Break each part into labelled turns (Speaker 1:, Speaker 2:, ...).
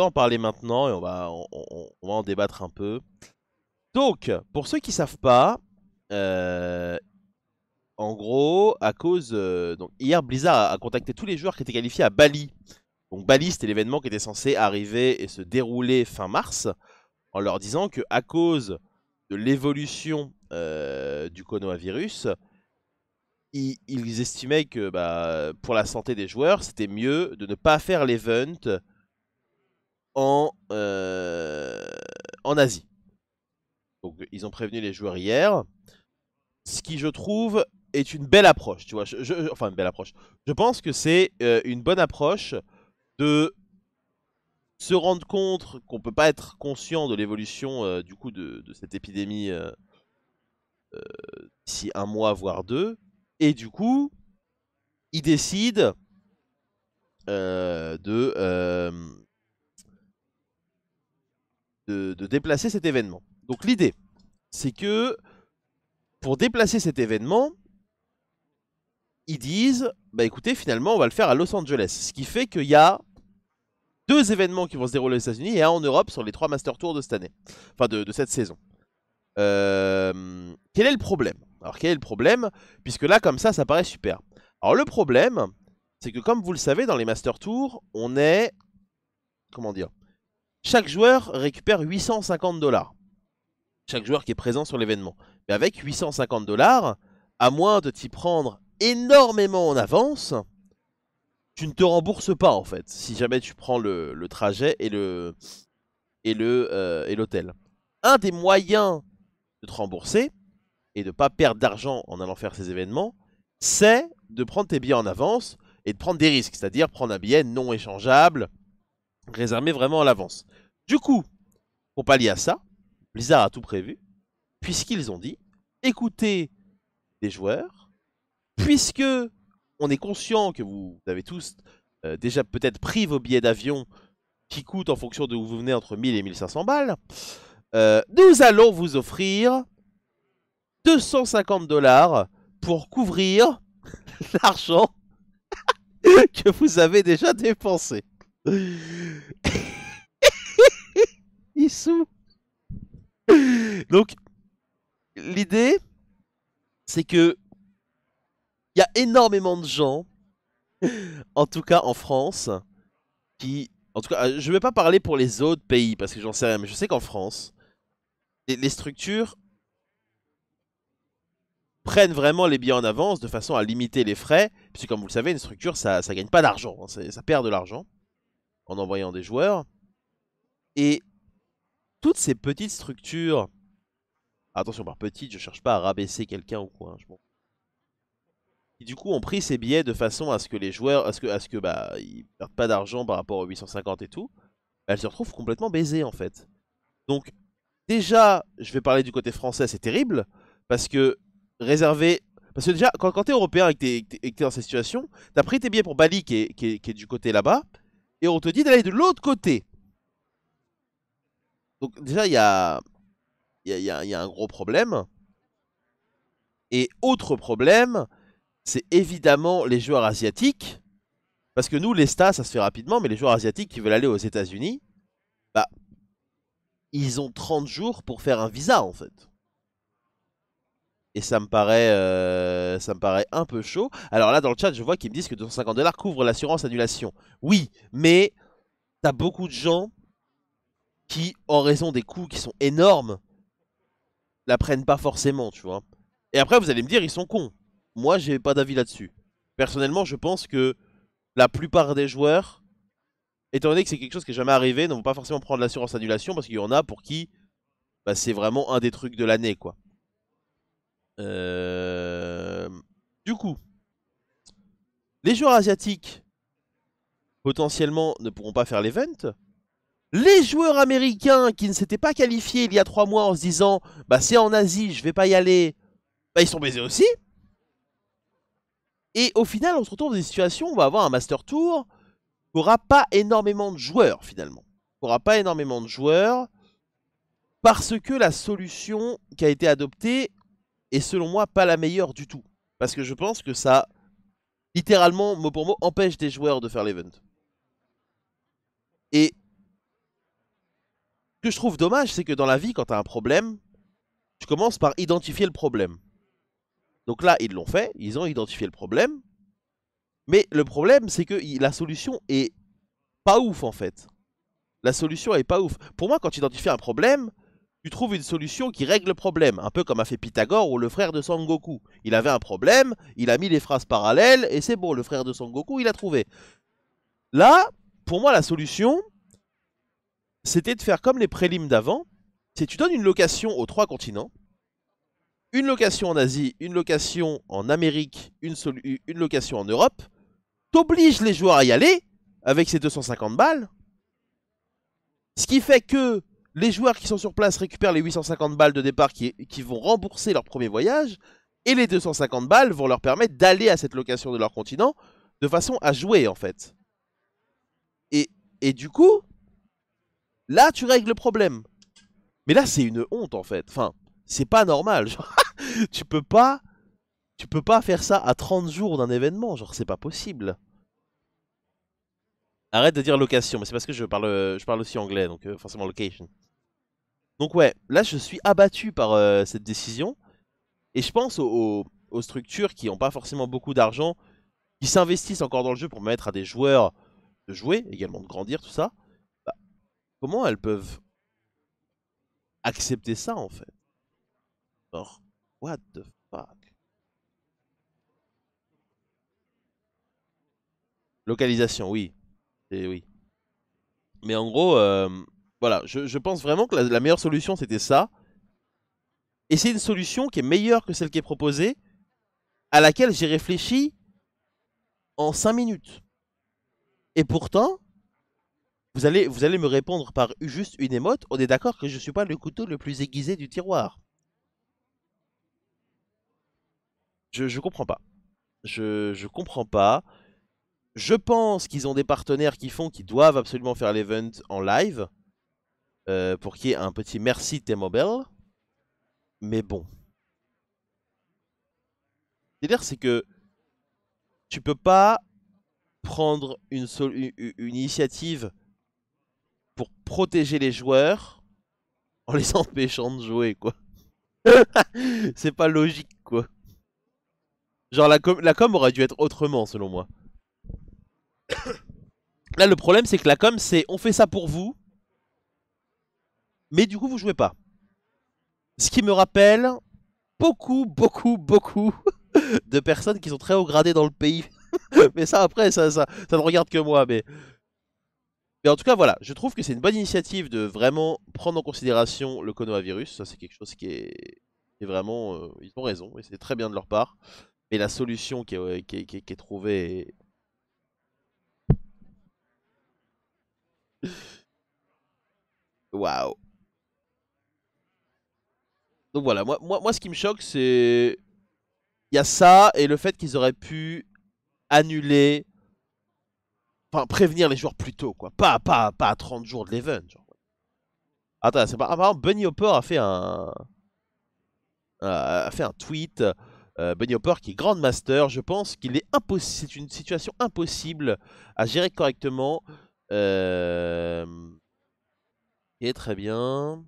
Speaker 1: en parler maintenant et on va, on, va en débattre un peu. Donc, pour ceux qui savent pas, euh, en gros, à cause... Euh, donc hier, Blizzard a, contacté tous les joueurs qui étaient qualifiés à Bali. Donc Bali, c'était l'événement qui était censé arriver et se dérouler fin mars, en leur disant que à cause de l'évolution euh, du coronavirus, ils, ils, estimaient que bah, pour la santé des joueurs, c'était mieux de ne pas faire l'event en, euh, en Asie. Donc ils ont prévenu les joueurs hier. Ce qui je trouve est une belle approche, tu vois. Je, enfin une belle approche. Je pense que c'est euh, une bonne approche de se rendre compte qu'on peut pas être conscient de l'évolution euh, du coup de, cette épidémie euh, d'ici un mois voire deux. Et du coup, ils décident de de, déplacer cet événement. Donc l'idée, c'est que pour déplacer cet événement, ils disent, bah écoutez, finalement, on va le faire à Los Angeles. Ce qui fait qu'il y a deux événements qui vont se dérouler aux États-Unis et un en Europe sur les trois Master Tours de cette année, enfin de, cette saison. Euh, quel est le problème Alors quel est le problème Puisque là, comme ça, ça paraît super. Alors le problème, c'est que comme vous le savez, dans les Master Tours, on est, comment dire, chaque joueur récupère 850 dollars. Chaque joueur qui est présent sur l'événement. Mais avec 850 dollars, à moins de t'y prendre énormément en avance, tu ne te rembourses pas en fait, si jamais tu prends le, trajet et le et le euh, et l'hôtel. Un des moyens de te rembourser et de ne pas perdre d'argent en allant faire ces événements, c'est de prendre tes billets en avance et de prendre des risques, c'est-à-dire prendre un billet non échangeable, réservé vraiment à l'avance. Du coup, pour pallier à ça, Blizzard a tout prévu, puisqu'ils ont dit, écoutez les joueurs, puisque on est conscient que vous avez tous euh, déjà peut-être pris vos billets d'avion qui coûtent en fonction de où vous venez entre 1000 et 1500 balles, euh, nous allons vous offrir 250 dollars pour couvrir l'argent que vous avez déjà dépensé. Donc, l'idée, c'est que il y a énormément de gens, en tout cas en France, qui, en tout cas, euh, je vais pas parler pour les autres pays parce que j'en sais rien, mais je sais qu'en France, les, structures prennent vraiment les biens en avance de façon à limiter les frais, puisque comme vous le savez, une structure ça, ne gagne pas d'argent, hein, ça perd de l'argent en envoyant des joueurs. Et toutes ces petites structures, attention par petites, je cherche pas à rabaisser quelqu'un ou quoi, hein, du coup ont pris ces billets de façon à ce que les joueurs, à ce que, à ce que bah, ils perdent pas d'argent par rapport aux 850 et tout, bah, elles se retrouvent complètement baisées en fait. Donc déjà, je vais parler du côté français, c'est terrible, parce que réservé Parce que déjà, quand, quand t'es européen et que t'es dans cette situation, t'as pris tes billets pour Bali qui est du côté là-bas, et on te dit d'aller de l'autre côté. Donc déjà, il y a, y, un gros problème. Et autre problème, c'est évidemment les joueurs asiatiques. Parce que nous, les stats, ça se fait rapidement, mais les joueurs asiatiques qui veulent aller aux États-Unis, bah, ils ont 30 jours pour faire un visa en fait. Et ça me paraît, euh, ça me paraît un peu chaud. Alors là, dans le chat, je vois qu'ils me disent que 250 dollars couvre l'assurance annulation. Oui, mais t'as beaucoup de gens qui, en raison des coûts qui sont énormes, la prennent pas forcément, tu vois. Et après, vous allez me dire, ils sont cons. Moi, j'ai pas d'avis là-dessus. Personnellement, je pense que la plupart des joueurs, étant donné que c'est quelque chose qui est jamais arrivé, ne vont pas forcément prendre l'assurance annulation parce qu'il y en a pour qui bah, c'est vraiment un des trucs de l'année, quoi. Euh, du coup, les joueurs asiatiques potentiellement ne pourront pas faire l'event. Les joueurs américains qui ne s'étaient pas qualifiés il y a trois mois en se disant bah c'est en Asie, je vais pas y aller, bah, ils sont baisés aussi. Et au final, on se retrouve dans des situations où on va avoir un Master Tour qui n'aura pas énormément de joueurs finalement. Qui n'aura pas énormément de joueurs parce que la solution qui a été adoptée et selon moi pas la meilleure du tout. Parce que je pense que ça, littéralement, mot pour mot, empêche des joueurs de faire l'event. Et ce que je trouve dommage, c'est que dans la vie, quand tu as un problème, tu commences par identifier le problème. Donc là, ils l'ont fait, ils ont identifié le problème. Mais le problème, c'est que la solution est pas ouf en fait. La solution est pas ouf. Pour moi, quand tu identifies un problème, tu trouves une solution qui règle le problème, un peu comme a fait Pythagore ou le frère de Sangoku. Il avait un problème, il a mis les phrases parallèles, et c'est bon, le frère de Sangoku, il a trouvé. Là, pour moi, la solution, c'était de faire comme les prélims d'avant, c'est tu donnes une location aux trois continents, une location en Asie, une location en Amérique, une, une location en Europe, t'obliges les joueurs à y aller, avec ces 250 balles, ce qui fait que les joueurs qui sont sur place récupèrent les 850 balles de départ qui, vont rembourser leur premier voyage, et les 250 balles vont leur permettre d'aller à cette location de leur continent de façon à jouer en fait. Et, du coup, là tu règles le problème. Mais là c'est une honte en fait. Enfin, c'est pas normal. tu peux pas, tu peux pas faire ça à 30 jours d'un événement. Genre c'est pas possible. Arrête de dire location, mais c'est parce que je parle, euh, je parle aussi anglais, donc euh, forcément location. Donc ouais, là je suis abattu par euh, cette décision. Et je pense aux, structures qui n'ont pas forcément beaucoup d'argent, qui s'investissent encore dans le jeu pour mettre à des joueurs de jouer, également de grandir, tout ça. Bah, comment elles peuvent accepter ça en fait what the fuck Localisation, oui oui. Mais en gros, euh, voilà, je, pense vraiment que la, meilleure solution c'était ça. Et c'est une solution qui est meilleure que celle qui est proposée, à laquelle j'ai réfléchi en 5 minutes. Et pourtant, vous allez, vous allez me répondre par juste une émote, on est d'accord que je ne suis pas le couteau le plus aiguisé du tiroir. Je, ne comprends pas. Je, ne comprends pas. Je pense qu'ils ont des partenaires qui font qui doivent absolument faire l'event en live. Euh, pour qu'il y ait un petit merci T-Mobile. Mais bon. L'idée c'est que tu peux pas prendre une, une, initiative pour protéger les joueurs en les empêchant de jouer, quoi. c'est pas logique, quoi. Genre, la la com aurait dû être autrement, selon moi. Là, le problème, c'est que la com, c'est on fait ça pour vous, mais du coup, vous jouez pas. Ce qui me rappelle beaucoup, beaucoup, beaucoup de personnes qui sont très haut gradées dans le pays. mais ça, après, ça, ça, ça ne regarde que moi, mais... Mais en tout cas, voilà, je trouve que c'est une bonne initiative de vraiment prendre en considération le coronavirus. Ça, c'est quelque chose qui est, vraiment... Euh, ils ont raison, et c'est très bien de leur part. Mais la solution qui qui qui est trouvée Waouh. Donc voilà, moi, moi, moi ce qui me choque, c'est... Il y a ça et le fait qu'ils auraient pu annuler... Enfin, prévenir les joueurs plus tôt, quoi. Pas, pas, pas à 30 jours de l'event, Attends, c'est pas... Ah, Bunny Hopper a fait un... Euh, a fait un tweet. Euh, Bunny Hopper, qui est Grand Master, je pense qu'il est impossible... C'est une situation impossible à gérer correctement. Euh... Et très bien.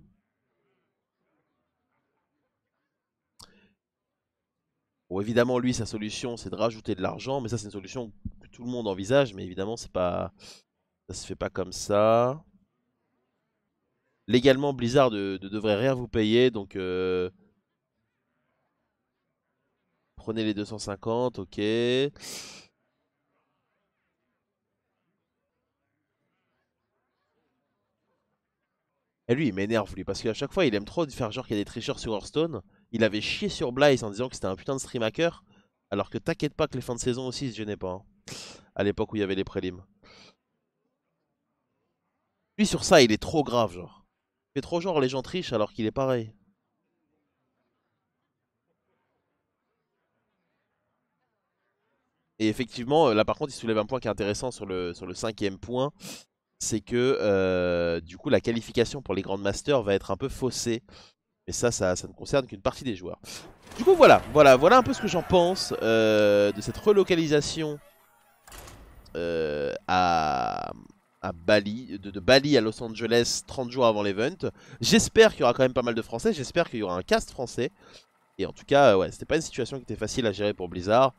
Speaker 1: Bon, évidemment, lui, sa solution, c'est de rajouter de l'argent, mais ça, c'est une solution que tout le monde envisage, mais évidemment, c'est pas, ça se fait pas comme ça. Légalement, Blizzard euh, ne, devrait rien vous payer, donc euh, prenez les 250, ok. Et lui, il m'énerve, lui, parce qu'à chaque fois, il aime trop faire genre qu'il y a des tricheurs sur Hearthstone. Il avait chié sur Blaze en disant que c'était un putain de stream hacker. Alors que t'inquiète pas que les fins de saison aussi, je se pas. Hein. À l'époque où il y avait les prélims. Lui, sur ça, il est trop grave, genre. Il fait trop genre les gens trichent alors qu'il est pareil. Et effectivement, euh, là par contre, il soulève un point qui est intéressant sur le, sur le cinquième point c'est que euh, du coup la qualification pour les Grandes Masters va être un peu faussée. Mais ça, ça, ne concerne qu'une partie des joueurs. Du coup, voilà, voilà, voilà un peu ce que j'en pense euh, de cette relocalisation euh, à, Bali, de, Bali à Los Angeles 30 jours avant l'event. J'espère qu'il y aura quand même pas mal de Français, j'espère qu'il y aura un cast français. Et en tout cas, ouais, c'était pas une situation qui était facile à gérer pour Blizzard.